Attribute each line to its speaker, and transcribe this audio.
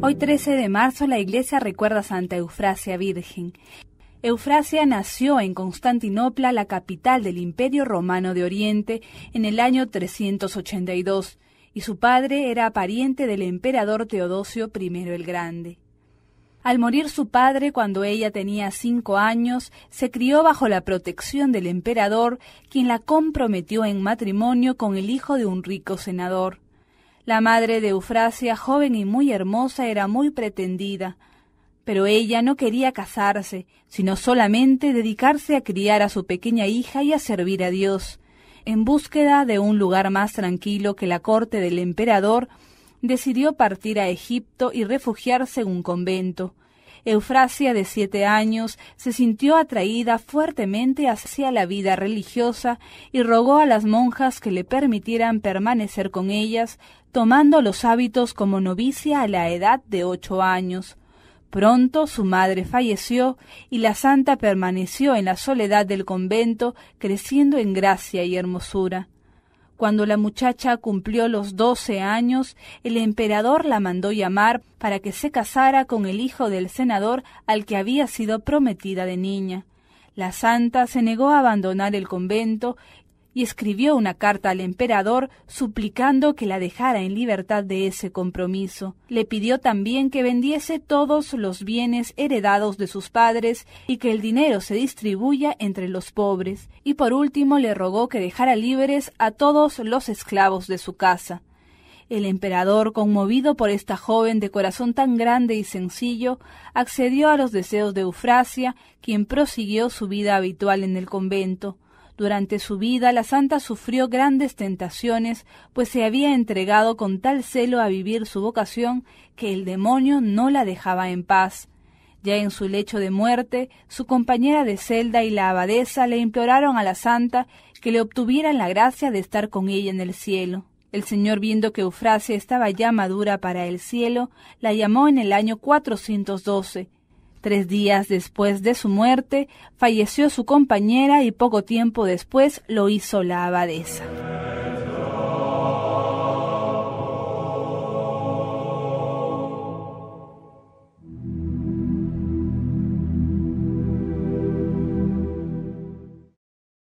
Speaker 1: Hoy 13 de marzo la iglesia recuerda a Santa Eufrasia Virgen. Eufrasia nació en Constantinopla, la capital del Imperio Romano de Oriente, en el año 382, y su padre era pariente del emperador Teodosio I el Grande. Al morir su padre cuando ella tenía cinco años, se crió bajo la protección del emperador, quien la comprometió en matrimonio con el hijo de un rico senador. La madre de Eufrasia, joven y muy hermosa, era muy pretendida, pero ella no quería casarse, sino solamente dedicarse a criar a su pequeña hija y a servir a Dios. En búsqueda de un lugar más tranquilo que la corte del emperador, decidió partir a Egipto y refugiarse en un convento. Eufrasia, de siete años, se sintió atraída fuertemente hacia la vida religiosa y rogó a las monjas que le permitieran permanecer con ellas, tomando los hábitos como novicia a la edad de ocho años. Pronto su madre falleció y la santa permaneció en la soledad del convento, creciendo en gracia y hermosura. Cuando la muchacha cumplió los doce años, el emperador la mandó llamar para que se casara con el hijo del senador al que había sido prometida de niña. La santa se negó a abandonar el convento y escribió una carta al emperador suplicando que la dejara en libertad de ese compromiso. Le pidió también que vendiese todos los bienes heredados de sus padres y que el dinero se distribuya entre los pobres, y por último le rogó que dejara libres a todos los esclavos de su casa. El emperador, conmovido por esta joven de corazón tan grande y sencillo, accedió a los deseos de Eufrasia, quien prosiguió su vida habitual en el convento. Durante su vida la santa sufrió grandes tentaciones, pues se había entregado con tal celo a vivir su vocación que el demonio no la dejaba en paz. Ya en su lecho de muerte, su compañera de celda y la abadesa le imploraron a la santa que le obtuvieran la gracia de estar con ella en el cielo. El Señor, viendo que Eufrasia estaba ya madura para el cielo, la llamó en el año 412 Tres días después de su muerte, falleció su compañera y poco tiempo después lo hizo la abadesa.